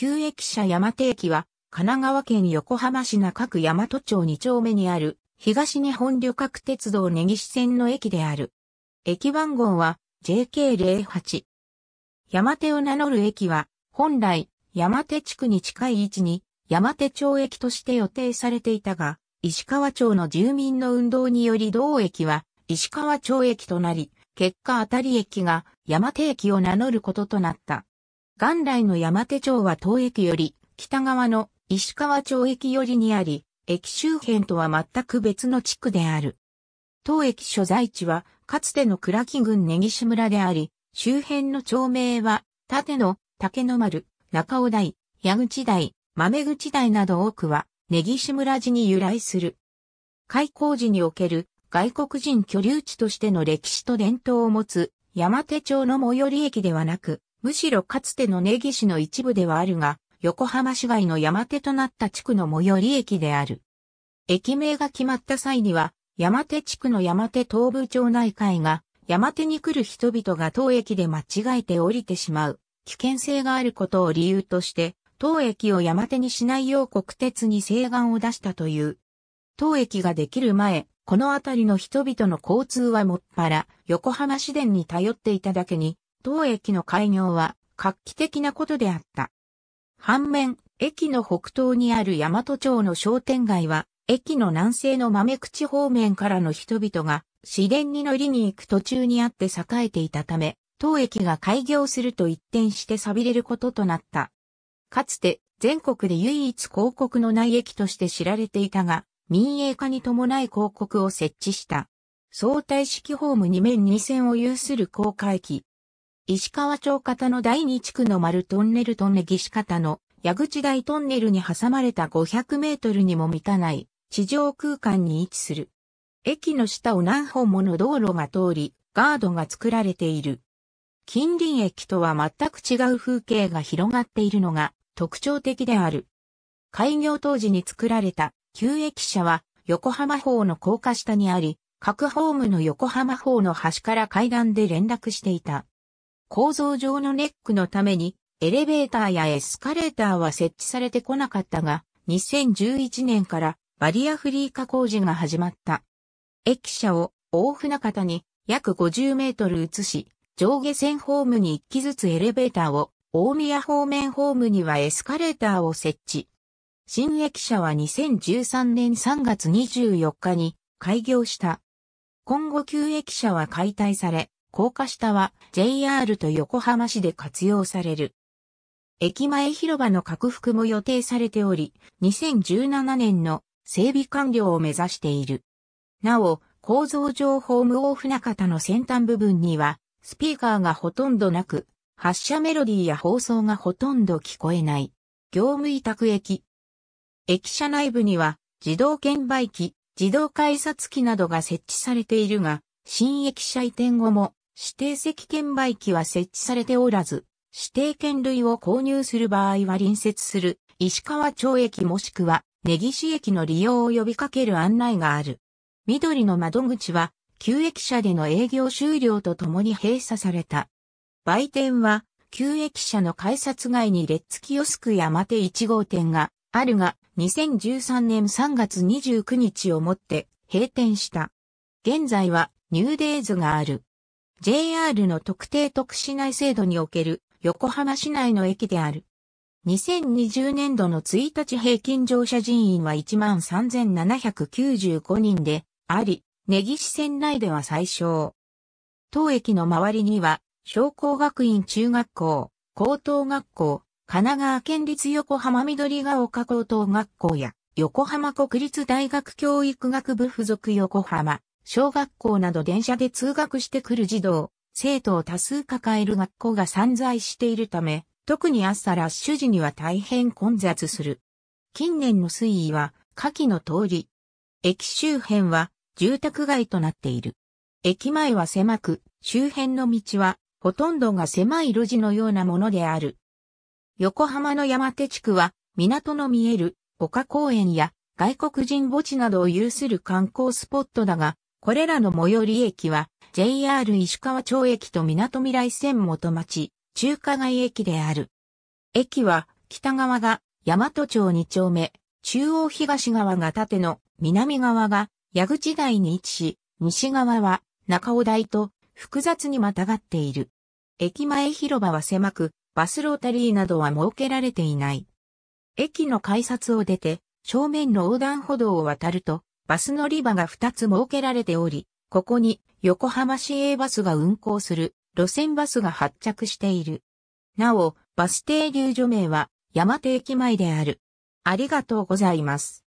旧駅舎山手駅は、神奈川県横浜市中区大和町2丁目にある、東日本旅客鉄道根岸線の駅である。駅番号は JK08。山手を名乗る駅は、本来、山手地区に近い位置に、山手町駅として予定されていたが、石川町の住民の運動により同駅は、石川町駅となり、結果あたり駅が山手駅を名乗ることとなった。元来の山手町は東駅より北側の石川町駅よりにあり、駅周辺とは全く別の地区である。当駅所在地は、かつての倉木郡根岸村であり、周辺の町名は、縦の、竹の丸、中尾台、矢口台、豆口台など多くは、根岸村寺に由来する。開港時における外国人居留地としての歴史と伝統を持つ山手町の最寄り駅ではなく、むしろかつての根岸の一部ではあるが、横浜市街の山手となった地区の最寄り駅である。駅名が決まった際には、山手地区の山手東部町内会が、山手に来る人々が当駅で間違えて降りてしまう、危険性があることを理由として、当駅を山手にしないよう国鉄に請願を出したという。当駅ができる前、この辺りの人々の交通はもっぱら、横浜市電に頼っていただけに、当駅の開業は画期的なことであった。反面、駅の北東にある大和町の商店街は、駅の南西の豆口方面からの人々が、市電に乗りに行く途中にあって栄えていたため、当駅が開業すると一転して錆びれることとなった。かつて、全国で唯一広告のない駅として知られていたが、民営化に伴い広告を設置した。相対式ホーム2面2線を有する高架駅、石川町方の第2地区の丸トンネルトンネ岸方の矢口台トンネルに挟まれた500メートルにも満たない地上空間に位置する。駅の下を何本もの道路が通り、ガードが作られている。近隣駅とは全く違う風景が広がっているのが特徴的である。開業当時に作られた旧駅舎は横浜方の高架下にあり、各ホームの横浜方の端から階段で連絡していた。構造上のネックのために、エレベーターやエスカレーターは設置されてこなかったが、2011年からバリアフリー化工事が始まった。駅舎を大船方に約50メートル移し、上下線ホームに1機ずつエレベーターを、大宮方面ホームにはエスカレーターを設置。新駅舎は2013年3月24日に開業した。今後旧駅舎は解体され、高架下は JR と横浜市で活用される。駅前広場の拡幅も予定されており、2017年の整備完了を目指している。なお、構造上ホーム大船方の先端部分には、スピーカーがほとんどなく、発車メロディーや放送がほとんど聞こえない。業務委託駅。駅舎内部には、自動券売機、自動改札機などが設置されているが、新駅舎移転後も、指定席券売機は設置されておらず、指定券類を購入する場合は隣接する石川町駅もしくは根岸駅の利用を呼びかける案内がある。緑の窓口は、旧駅舎での営業終了とともに閉鎖された。売店は、旧駅舎の改札外にレッツキスク山手1号店があるが、2013年3月29日をもって閉店した。現在はニューデイズがある。JR の特定特市内制度における横浜市内の駅である。2020年度の1日平均乗車人員は13,795人であり、根岸線内では最小。当駅の周りには、商工学院中学校、高等学校、神奈川県立横浜緑が丘高等学校や、横浜国立大学教育学部附属横浜小学校など電車で通学してくる児童、生徒を多数抱える学校が散在しているため、特に朝ラッシュ時には大変混雑する。近年の推移は、下記の通り。駅周辺は住宅街となっている。駅前は狭く、周辺の道はほとんどが狭い路地のようなものである。横浜の山手地区は港の見える丘公園や外国人墓地などを有する観光スポットだが、これらの最寄り駅は JR 石川町駅と港未来線元町、中華街駅である。駅は北側が大和町2丁目、中央東側が縦の南側が矢口台に位置し、西側は中尾台と複雑にまたがっている。駅前広場は狭く、バスロータリーなどは設けられていない。駅の改札を出て、正面の横断歩道を渡ると、バス乗り場が2つ設けられており、ここに横浜市営バスが運行する路線バスが発着している。なお、バス停留所名は山手駅前である。ありがとうございます。